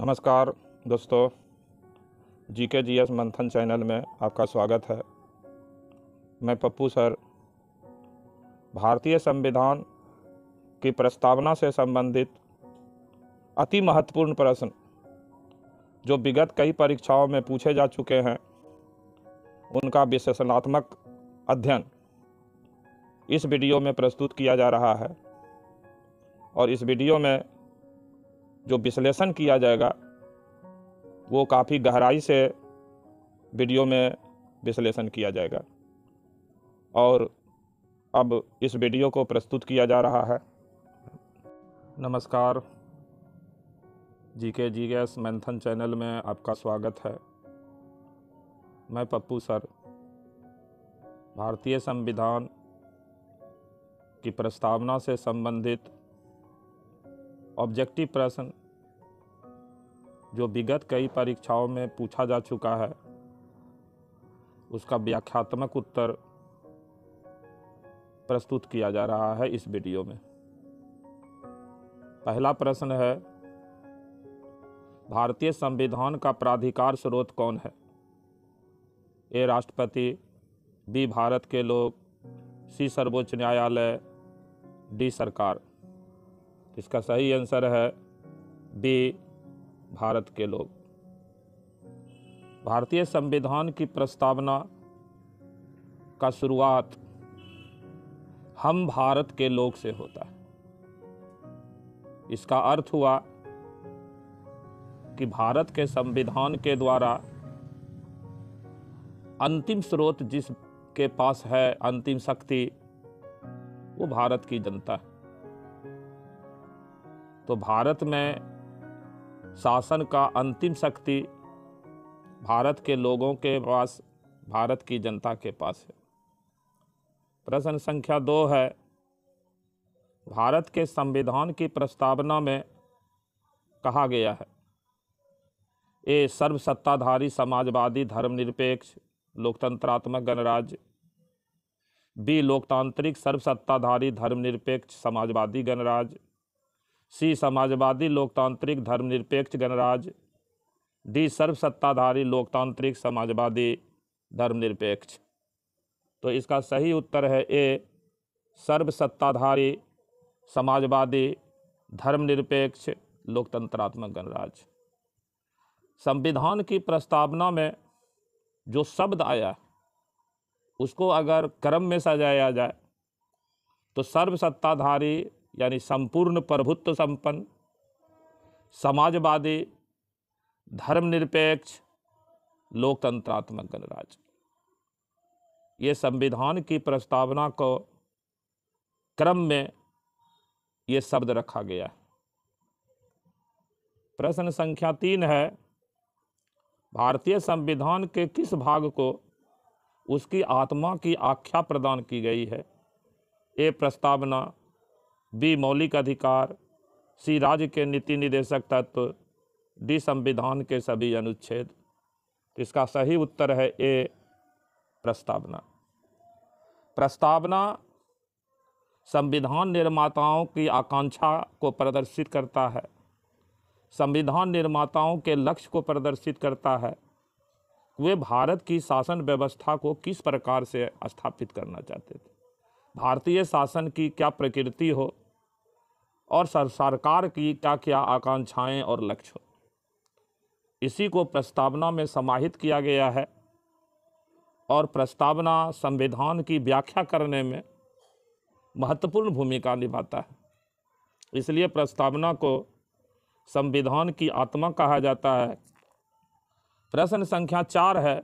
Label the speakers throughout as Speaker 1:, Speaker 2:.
Speaker 1: नमस्कार दोस्तों जी के जी एस मंथन चैनल में आपका स्वागत है मैं पप्पू सर भारतीय संविधान की प्रस्तावना से संबंधित अति महत्वपूर्ण प्रश्न जो विगत कई परीक्षाओं में पूछे जा चुके हैं उनका विश्लेषणात्मक अध्ययन इस वीडियो में प्रस्तुत किया जा रहा है और इस वीडियो में जो विश्लेषण किया जाएगा वो काफ़ी गहराई से वीडियो में विश्लेषण किया जाएगा और अब इस वीडियो को प्रस्तुत किया जा रहा है नमस्कार जी के जी गैस मैंथन चैनल में आपका स्वागत है मैं पप्पू सर भारतीय संविधान की प्रस्तावना से संबंधित ऑब्जेक्टिव प्रश्न जो विगत कई परीक्षाओं में पूछा जा चुका है उसका व्याख्यात्मक उत्तर प्रस्तुत किया जा रहा है इस वीडियो में पहला प्रश्न है भारतीय संविधान का प्राधिकार स्रोत कौन है ए राष्ट्रपति बी भारत के लोग सी सर्वोच्च न्यायालय डी सरकार इसका सही आंसर है बी भारत के लोग भारतीय संविधान की प्रस्तावना का शुरुआत हम भारत के लोग से होता है इसका अर्थ हुआ कि भारत के संविधान के द्वारा अंतिम स्रोत जिसके पास है अंतिम शक्ति वो भारत की जनता है तो भारत में शासन का अंतिम शक्ति भारत के लोगों के पास भारत की जनता के पास है प्रश्न संख्या दो है भारत के संविधान की प्रस्तावना में कहा गया है ये सर्वसत्ताधारी समाजवादी धर्मनिरपेक्ष लोकतंत्रात्मक गणराज्य बी लोकतांत्रिक सर्वसत्ताधारी धर्मनिरपेक्ष समाजवादी गणराज्य सी समाजवादी लोकतांत्रिक धर्मनिरपेक्ष गणराज्य डी सर्वसत्ताधारी लोकतांत्रिक समाजवादी धर्मनिरपेक्ष तो इसका सही उत्तर है ए सर्वसत्ताधारी समाजवादी धर्मनिरपेक्ष लोकतंत्रात्मक गणराज्य संविधान की प्रस्तावना में जो शब्द आया उसको अगर क्रम में सजाया जाए तो सर्वसत्ताधारी यानी संपूर्ण प्रभुत्व संपन्न समाजवादी धर्मनिरपेक्ष लोकतंत्रात्मक गणराज्य ये संविधान की प्रस्तावना को क्रम में ये शब्द रखा गया है प्रश्न संख्या तीन है भारतीय संविधान के किस भाग को उसकी आत्मा की आख्या प्रदान की गई है ये प्रस्तावना बी मौलिक अधिकार सी राज्य के नीति निदेशक तत्व डी संविधान के सभी अनुच्छेद इसका सही उत्तर है ए प्रस्तावना प्रस्तावना संविधान निर्माताओं की आकांक्षा को प्रदर्शित करता है संविधान निर्माताओं के लक्ष्य को प्रदर्शित करता है वे भारत की शासन व्यवस्था को किस प्रकार से स्थापित करना चाहते थे भारतीय शासन की क्या प्रकृति हो और सरकार की क्या क्या आकांक्षाएं और लक्ष्य हो इसी को प्रस्तावना में समाहित किया गया है और प्रस्तावना संविधान की व्याख्या करने में महत्वपूर्ण भूमिका निभाता है इसलिए प्रस्तावना को संविधान की आत्मा कहा जाता है प्रश्न संख्या चार है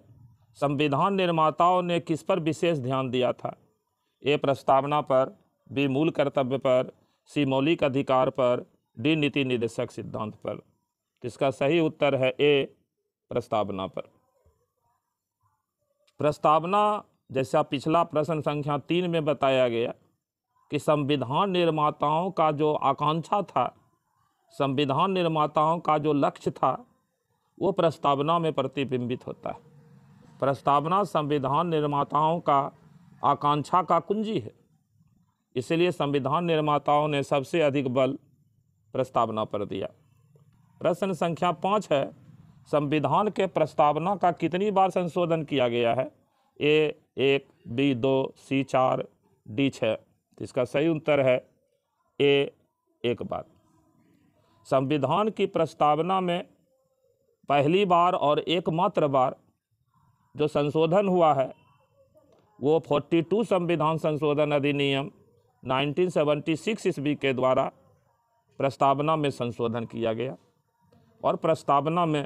Speaker 1: संविधान निर्माताओं ने किस पर विशेष ध्यान दिया था ए प्रस्तावना पर बी मूल कर्तव्य पर सी मौलिक अधिकार पर डी नीति निदेशक सिद्धांत पर इसका सही उत्तर है ए प्रस्तावना पर प्रस्तावना जैसा पिछला प्रश्न संख्या तीन में बताया गया कि संविधान निर्माताओं का जो आकांक्षा था संविधान निर्माताओं का जो लक्ष्य था वो प्रस्तावना में प्रतिबिंबित होता है प्रस्तावना संविधान निर्माताओं का आकांक्षा का कुंजी है इसलिए संविधान निर्माताओं ने सबसे अधिक बल प्रस्तावना पर दिया प्रश्न संख्या पाँच है संविधान के प्रस्तावना का कितनी बार संशोधन किया गया है ए एक बी दो सी चार डी छः इसका सही उत्तर है ए एक बार संविधान की प्रस्तावना में पहली बार और एकमात्र बार जो संशोधन हुआ है वो 42 संविधान संशोधन अधिनियम 1976 ईस्वी के द्वारा प्रस्तावना में संशोधन किया गया और प्रस्तावना में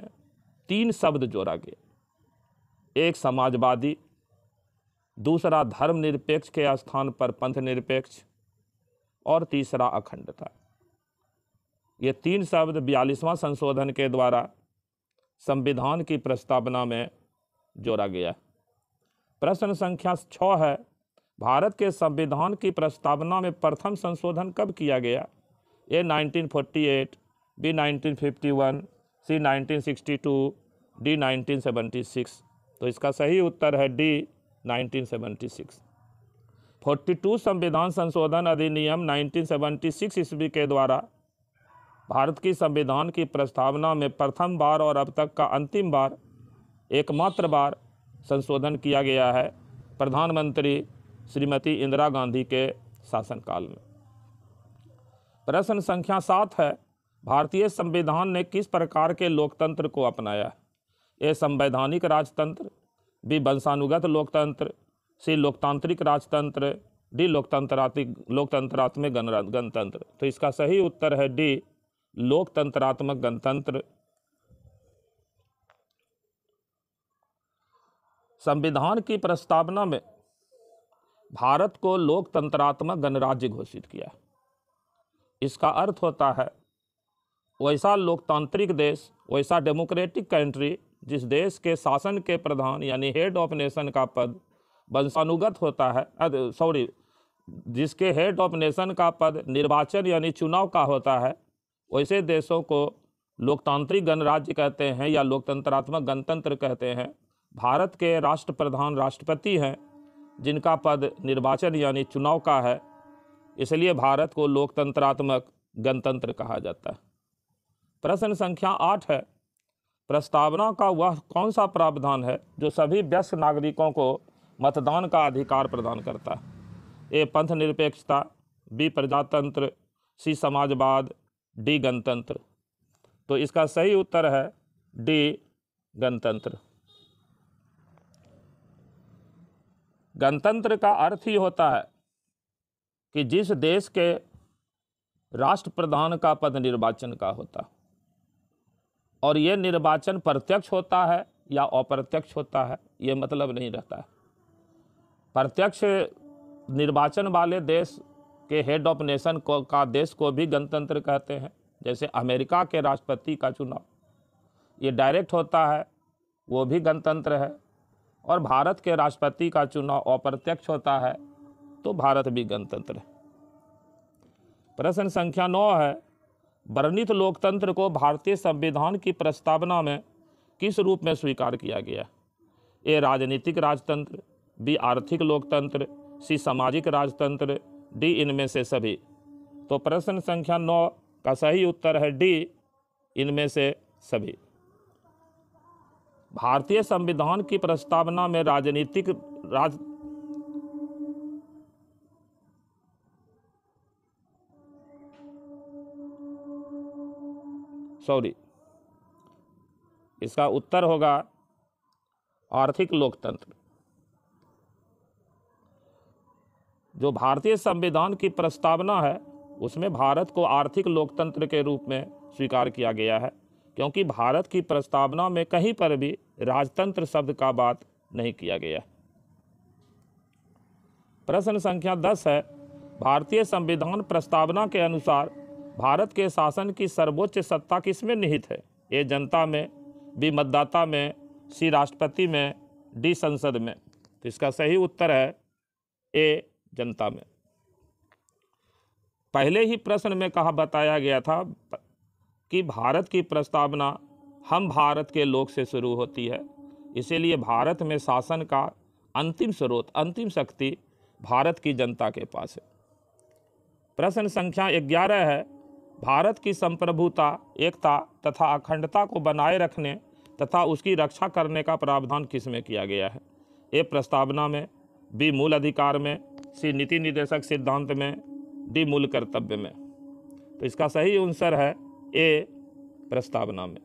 Speaker 1: तीन शब्द जोड़ा गया एक समाजवादी दूसरा धर्मनिरपेक्ष के स्थान पर पंथ निरपेक्ष और तीसरा अखंडता ये तीन शब्द बयालीसवां संशोधन के द्वारा संविधान की प्रस्तावना में जोड़ा गया है प्रश्न संख्या छः है भारत के संविधान की प्रस्तावना में प्रथम संशोधन कब किया गया ए 1948, बी 1951, सी 1962, डी 1976 तो इसका सही उत्तर है डी 1976 42 संविधान संशोधन अधिनियम 1976 ईस्वी के द्वारा भारत की संविधान की प्रस्तावना में प्रथम बार और अब तक का अंतिम बार एकमात्र बार संशोधन किया गया है प्रधानमंत्री श्रीमती इंदिरा गांधी के शासनकाल में प्रश्न संख्या सात है भारतीय संविधान ने किस प्रकार के लोकतंत्र को अपनाया है ये संवैधानिक राजतंत्र बी वंशानुगत लोकतंत्र सी लोकतांत्रिक राजतंत्र डी लोकतंत्रात्मिक लोकतंत्रात्मक गणतंत्र तो इसका सही उत्तर है डी लोकतंत्रात्मक गणतंत्र संविधान की प्रस्तावना में भारत को लोकतंत्रात्मक गणराज्य घोषित किया इसका अर्थ होता है वैसा लोकतांत्रिक देश वैसा डेमोक्रेटिक कंट्री जिस देश के शासन के प्रधान यानी हेड ऑफ नेशन का पद वंशानुगत होता है सॉरी जिसके हेड ऑफ नेशन का पद निर्वाचन यानी चुनाव का होता है वैसे देशों को लोकतांत्रिक गणराज्य कहते हैं या लोकतंत्रात्मक गणतंत्र कहते हैं भारत के राष्ट्र प्रधान राष्ट्रपति हैं जिनका पद निर्वाचन यानी चुनाव का है इसलिए भारत को लोकतंत्रात्मक गणतंत्र कहा जाता है प्रश्न संख्या आठ है प्रस्तावना का वह कौन सा प्रावधान है जो सभी व्यस्त नागरिकों को मतदान का अधिकार प्रदान करता है ए पंथ निरपेक्षता बी प्रजातंत्र सी समाजवाद डी गणतंत्र तो इसका सही उत्तर है डी गणतंत्र गणतंत्र का अर्थ ही होता है कि जिस देश के राष्ट्र प्रधान का पद निर्वाचन का होता और ये निर्वाचन प्रत्यक्ष होता है या अप्रत्यक्ष होता है ये मतलब नहीं रहता है प्रत्यक्ष निर्वाचन वाले देश के हेड ऑफ नेशन को का देश को भी गणतंत्र कहते हैं जैसे अमेरिका के राष्ट्रपति का चुनाव ये डायरेक्ट होता है वो भी गणतंत्र है और भारत के राष्ट्रपति का चुनाव अप्रत्यक्ष होता है तो भारत भी गणतंत्र है प्रश्न संख्या नौ है वर्णित लोकतंत्र को भारतीय संविधान की प्रस्तावना में किस रूप में स्वीकार किया गया ए राजनीतिक राजतंत्र बी आर्थिक लोकतंत्र सी सामाजिक राजतंत्र डी इनमें से सभी तो प्रश्न संख्या नौ का सही उत्तर है डी इनमें से सभी भारतीय संविधान की प्रस्तावना में राजनीतिक राज सॉरी इसका उत्तर होगा आर्थिक लोकतंत्र जो भारतीय संविधान की प्रस्तावना है उसमें भारत को आर्थिक लोकतंत्र के रूप में स्वीकार किया गया है क्योंकि भारत की प्रस्तावना में कहीं पर भी राजतंत्र शब्द का बात नहीं किया गया प्रश्न संख्या दस है भारतीय संविधान प्रस्तावना के अनुसार भारत के शासन की सर्वोच्च सत्ता किसमें निहित है ए जनता में बी मतदाता में सी राष्ट्रपति में डी संसद में तो इसका सही उत्तर है ए जनता में पहले ही प्रश्न में कहा बताया गया था कि भारत की प्रस्तावना हम भारत के लोग से शुरू होती है इसीलिए भारत में शासन का अंतिम स्रोत अंतिम शक्ति भारत की जनता के पास है प्रश्न संख्या ग्यारह है भारत की संप्रभुता एकता तथा अखंडता को बनाए रखने तथा उसकी रक्षा करने का प्रावधान किसमें किया गया है ए प्रस्तावना में बी मूल अधिकार में सी नीति निर्देशक सिद्धांत में डी मूल कर्तव्य में तो इसका सही आंसर है ये प्रस्तावना में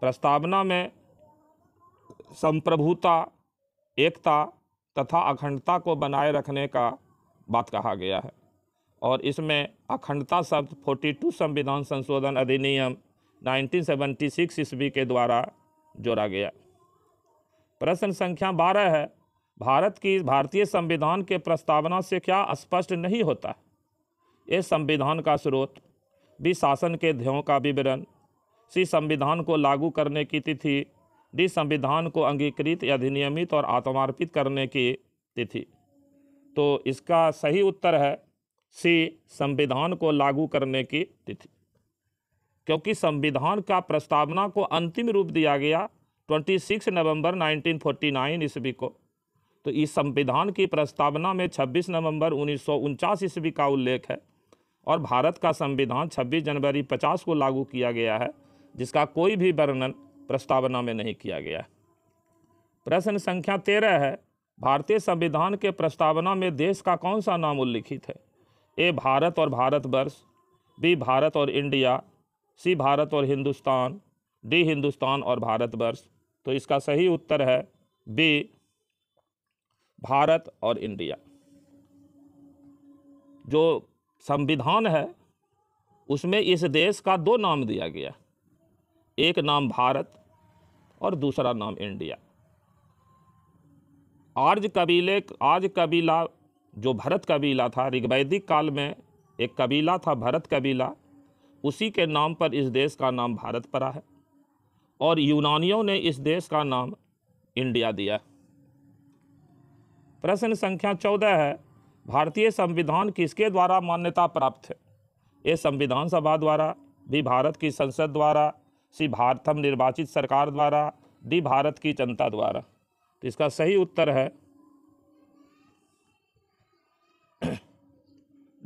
Speaker 1: प्रस्तावना में संप्रभुता एकता तथा अखंडता को बनाए रखने का बात कहा गया है और इसमें अखंडता शब्द 42 संविधान संशोधन अधिनियम 1976 ईस्वी के द्वारा जोड़ा गया प्रश्न संख्या 12 है भारत की भारतीय संविधान के प्रस्तावना से क्या स्पष्ट नहीं होता ये संविधान का स्रोत बी शासन के ध्येयों का विवरण सी संविधान को लागू करने की तिथि डी संविधान को अंगीकृत अधिनियमित और आत्मार्पित करने की तिथि तो इसका सही उत्तर है सी संविधान को लागू करने की तिथि क्योंकि संविधान का प्रस्तावना को अंतिम रूप दिया गया 26 नवंबर 1949 ईस्वी को तो इस संविधान की प्रस्तावना में 26 नवंबर उन्नीस ईस्वी का उल्लेख है और भारत का संविधान 26 जनवरी 50 को लागू किया गया है जिसका कोई भी वर्णन प्रस्तावना में नहीं किया गया है प्रश्न संख्या तेरह है भारतीय संविधान के प्रस्तावना में देश का कौन सा नाम उल्लिखित है ए भारत और भारतवर्ष बी भारत और इंडिया सी भारत और हिंदुस्तान डी हिंदुस्तान और भारतवर्ष तो इसका सही उत्तर है बी भारत और इंडिया जो संविधान है उसमें इस देश का दो नाम दिया गया एक नाम भारत और दूसरा नाम इंडिया आर्ज कबीले आर्ज कबीला जो भरत कबीला था ऋग्वैदिक काल में एक कबीला था भरत कबीला उसी के नाम पर इस देश का नाम भारत पड़ा है और यूनानियों ने इस देश का नाम इंडिया दिया प्रश्न संख्या चौदह है भारतीय संविधान किसके द्वारा मान्यता प्राप्त है ये संविधान सभा द्वारा भी भारत की संसद द्वारा सी भारतम निर्वाचित सरकार द्वारा दी भारत की जनता द्वारा तो इसका सही उत्तर है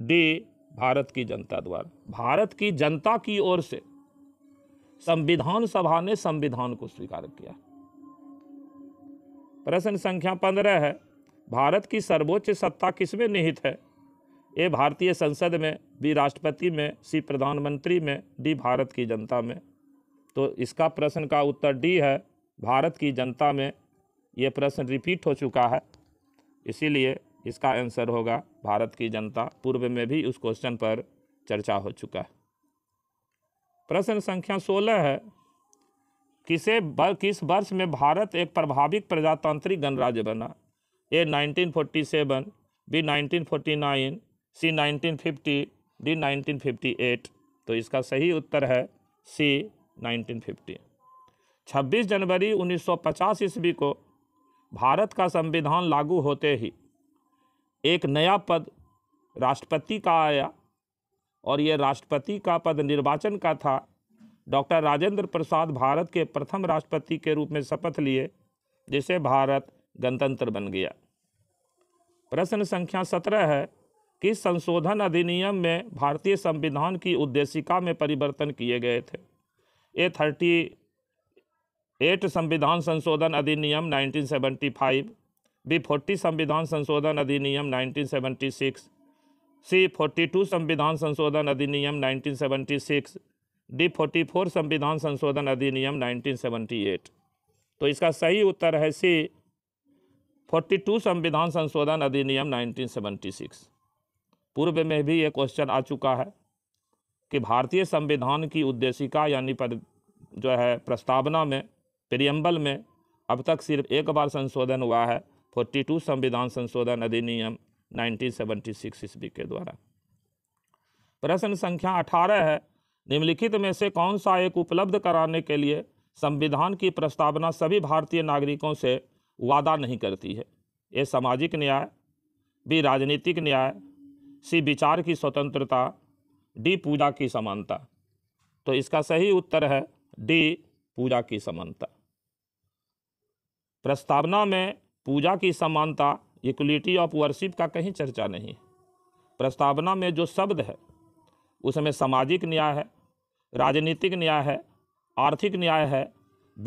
Speaker 1: डी भारत की जनता द्वारा भारत की जनता की ओर से संविधान सभा ने संविधान को स्वीकार किया प्रश्न संख्या पंद्रह है भारत की सर्वोच्च सत्ता किसमें निहित है ये भारतीय संसद में बी राष्ट्रपति में सी प्रधानमंत्री में डी भारत की जनता में तो इसका प्रश्न का उत्तर डी है भारत की जनता में ये प्रश्न रिपीट हो चुका है इसीलिए इसका आंसर होगा भारत की जनता पूर्व में भी उस क्वेश्चन पर चर्चा हो चुका है प्रश्न संख्या सोलह है किसे किस वर्ष में भारत एक प्रभावी प्रजातांत्रिक गणराज्य बना ए 1947 बी 1949 सी 1950 डी 1958 तो इसका सही उत्तर है सी 1950 26 जनवरी 1950 ईस्वी को भारत का संविधान लागू होते ही एक नया पद राष्ट्रपति का आया और ये राष्ट्रपति का पद निर्वाचन का था डॉक्टर राजेंद्र प्रसाद भारत के प्रथम राष्ट्रपति के रूप में शपथ लिए जिसे भारत गणतंत्र बन गया प्रश्न संख्या सत्रह है कि संशोधन अधिनियम में भारतीय संविधान की उद्देशिका में परिवर्तन किए गए थे ए थर्टी एट संविधान संशोधन अधिनियम 1975, बी फोर्टी संविधान संशोधन अधिनियम 1976, सी फोर्टी टू संविधान संशोधन अधिनियम 1976, डी फोर्टी फोर संविधान संशोधन अधिनियम 1978। तो इसका सही उत्तर है सी 42 संविधान संशोधन अधिनियम 1976 पूर्व में भी ये क्वेश्चन आ चुका है कि भारतीय संविधान की उद्देशिका यानी पर जो है प्रस्तावना में प्रियम्बल में अब तक सिर्फ एक बार संशोधन हुआ है 42 संविधान संशोधन अधिनियम 1976 ईस्वी के द्वारा प्रश्न संख्या 18 है निम्नलिखित में से कौन सा एक उपलब्ध कराने के लिए संविधान की प्रस्तावना सभी भारतीय नागरिकों से वादा नहीं करती है ये सामाजिक न्याय बी राजनीतिक न्याय सी विचार की स्वतंत्रता डी पूजा की समानता तो इसका सही उत्तर है डी पूजा की समानता प्रस्तावना में पूजा की समानता इक्वलिटी ऑफ वर्शिप का कहीं चर्चा नहीं है प्रस्तावना में जो शब्द है उसमें सामाजिक न्याय है राजनीतिक न्याय है आर्थिक न्याय है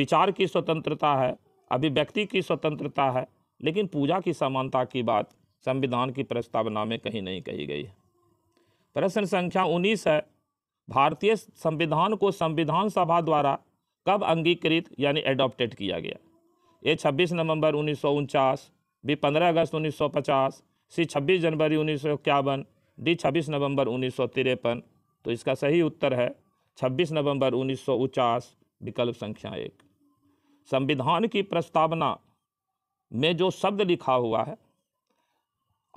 Speaker 1: विचार की स्वतंत्रता है अभिव्यक्ति की स्वतंत्रता है लेकिन पूजा की समानता की बात संविधान की प्रस्तावना में कहीं नहीं कही गई है प्रश्न संख्या उन्नीस है भारतीय संविधान को संविधान सभा द्वारा कब अंगीकृत यानी एडॉप्टेड किया गया ये 26 नवंबर उन्नीस सौ उनचास बी पंद्रह अगस्त उन्नीस सौ पचास सी छब्बीस जनवरी उन्नीस सौ इक्यावन डी छब्बीस नवंबर उन्नीस सौ तिरपन तो इसका सही उत्तर है छब्बीस नवंबर उन्नीस सौ उनचास विकल्प संख्या एक संविधान की प्रस्तावना में जो शब्द लिखा हुआ है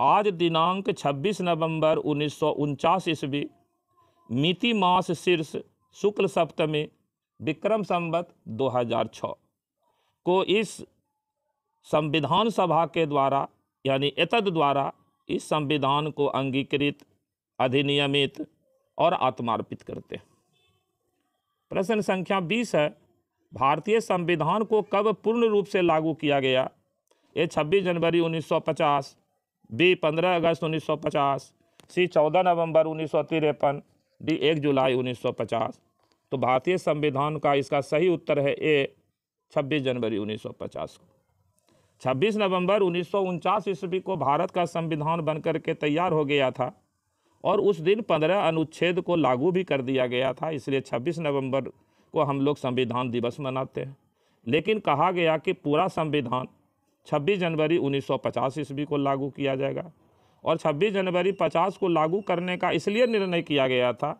Speaker 1: आज दिनांक 26 नवंबर उन्नीस ईस्वी मिति मास शीर्ष शुक्ल सप्तमी विक्रम संवत 2006 को इस संविधान सभा के द्वारा यानी एतद द्वारा इस संविधान को अंगीकृत अधिनियमित और आत्मार्पित करते हैं प्रश्न संख्या बीस है भारतीय संविधान को कब पूर्ण रूप से लागू किया गया ए 26 जनवरी 1950 बी 15 अगस्त 1950 सी 14 नवंबर उन्नीस डी 1 जुलाई 1950 तो भारतीय संविधान का इसका सही उत्तर है ए 26 जनवरी 1950 को 26 नवंबर उन्नीस ईस्वी को भारत का संविधान बनकर के तैयार हो गया था और उस दिन 15 अनुच्छेद को लागू भी कर दिया गया था इसलिए 26 नवंबर को हम लोग संविधान दिवस मनाते हैं लेकिन कहा गया कि पूरा संविधान 26 जनवरी 1950 ईस्वी को लागू किया जाएगा और 26 जनवरी 50 को लागू करने का इसलिए निर्णय किया गया था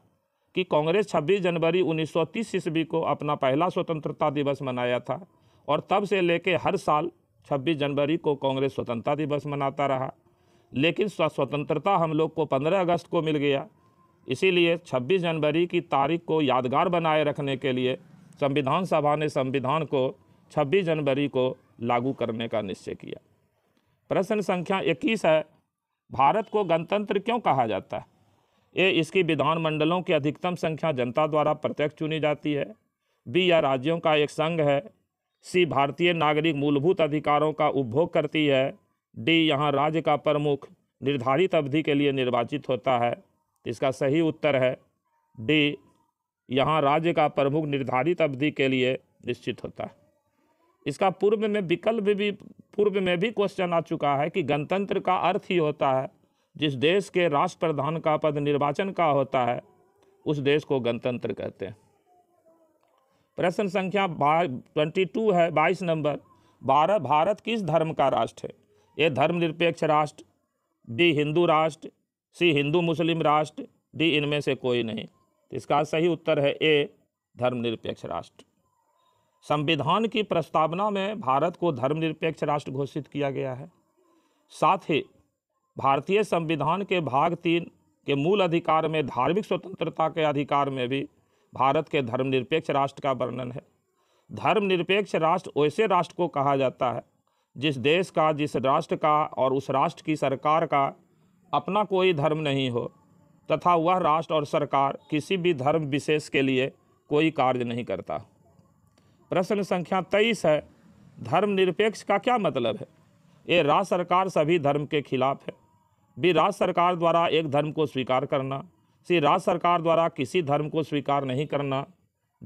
Speaker 1: कि कांग्रेस 26 जनवरी 1930 ईस्वी को अपना पहला स्वतंत्रता दिवस मनाया था और तब से लेके हर साल 26 जनवरी को कांग्रेस स्वतंत्रता दिवस मनाता रहा लेकिन स्वतंत्रता हम लोग को 15 अगस्त को मिल गया इसीलिए 26 जनवरी की तारीख को यादगार बनाए रखने के लिए संविधान सभा ने संविधान को 26 जनवरी को लागू करने का निश्चय किया प्रश्न संख्या 21 है भारत को गणतंत्र क्यों कहा जाता है ए इसकी विधानमंडलों की अधिकतम संख्या जनता द्वारा प्रत्यक्ष चुनी जाती है बी यह राज्यों का एक संघ है सी भारतीय नागरिक मूलभूत अधिकारों का उपभोग करती है डी यहाँ राज्य का प्रमुख निर्धारित अवधि के लिए निर्वाचित होता है तो इसका सही उत्तर है डी यहाँ राज्य का प्रमुख निर्धारित अवधि के लिए निश्चित होता है इसका पूर्व में विकल्प भी पूर्व में भी क्वेश्चन आ चुका है कि गणतंत्र का अर्थ ही होता है जिस देश के राष्ट्र प्रधान का पद निर्वाचन का होता है उस देश को गणतंत्र कहते हैं प्रश्न संख्या ट्वेंटी टू है बाईस नंबर बारह भारत किस धर्म का राष्ट्र है ये धर्मनिरपेक्ष राष्ट्र बी हिंदू राष्ट्र सी हिंदू मुस्लिम राष्ट्र डी इनमें से कोई नहीं तो इसका सही उत्तर है ए धर्मनिरपेक्ष राष्ट्र संविधान की प्रस्तावना में भारत को धर्मनिरपेक्ष राष्ट्र घोषित किया गया है साथ ही भारतीय संविधान के भाग तीन के मूल अधिकार में धार्मिक स्वतंत्रता के अधिकार में भी भारत के धर्मनिरपेक्ष राष्ट्र का वर्णन है धर्मनिरपेक्ष राष्ट्र वैसे राष्ट्र को कहा जाता है जिस देश का जिस राष्ट्र का और उस राष्ट्र की सरकार का अपना कोई धर्म नहीं हो तथा वह राष्ट्र और सरकार किसी भी धर्म विशेष के लिए कोई कार्य नहीं करता प्रश्न संख्या तेईस है धर्मनिरपेक्ष का क्या मतलब है ये राज्य सरकार सभी धर्म के खिलाफ है भी राज्य सरकार द्वारा एक धर्म को स्वीकार करना सी राज्य सरकार द्वारा किसी धर्म को स्वीकार नहीं करना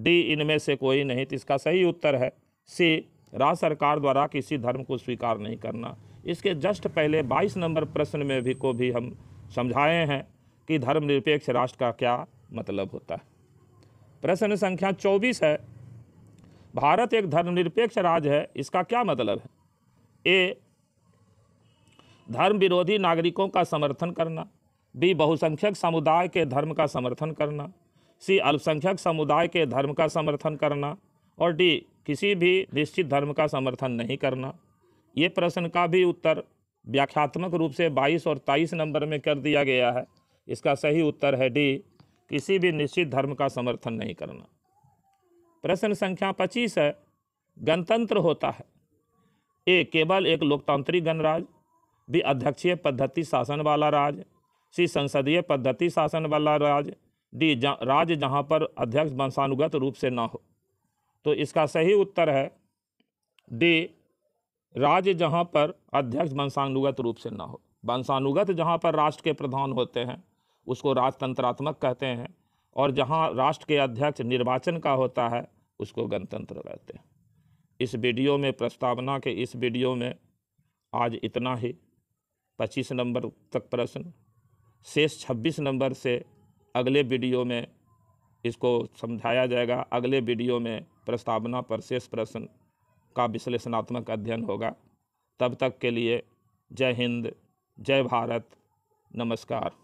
Speaker 1: डी इनमें से कोई नहीं तो इसका सही उत्तर है सी राज्य सरकार द्वारा किसी धर्म को स्वीकार नहीं करना इसके जस्ट पहले 22 नंबर प्रश्न में भी को भी हम समझाए हैं कि धर्मनिरपेक्ष राष्ट्र का क्या मतलब होता है प्रश्न संख्या 24 है भारत एक धर्मनिरपेक्ष राज्य है इसका क्या मतलब है ए धर्म विरोधी नागरिकों का समर्थन करना बी बहुसंख्यक समुदाय के धर्म का समर्थन करना सी अल्पसंख्यक समुदाय के धर्म का समर्थन करना और डी किसी भी निश्चित धर्म का समर्थन नहीं करना ये प्रश्न का भी उत्तर व्याख्यात्मक रूप से 22 और 23 नंबर में कर दिया गया है इसका सही उत्तर है डी किसी भी निश्चित धर्म का समर्थन नहीं करना प्रश्न संख्या 25 है गणतंत्र होता है ए केवल एक लोकतांत्रिक गणराज बी अध्यक्षीय पद्धति शासन वाला राज सी संसदीय पद्धति शासन वाला राज्य डी राज्य जहाँ पर अध्यक्ष वंशानुगत रूप से ना हो तो इसका सही उत्तर है डी राज्य जहाँ पर अध्यक्ष वंशानुगत रूप से ना हो वंशानुगत जहाँ पर राष्ट्र के प्रधान होते हैं उसको राजतंत्रात्मक कहते हैं और जहाँ राष्ट्र के अध्यक्ष निर्वाचन का होता है उसको गणतंत्र कहते हैं इस वीडियो में प्रस्तावना के इस वीडियो में आज इतना ही पच्चीस नंबर तक प्रश्न शेष छब्बीस नंबर से अगले वीडियो में इसको समझाया जाएगा अगले वीडियो में प्रस्तावना पर शेष प्रश्न का विश्लेषणात्मक अध्ययन होगा तब तक के लिए जय हिंद जय भारत नमस्कार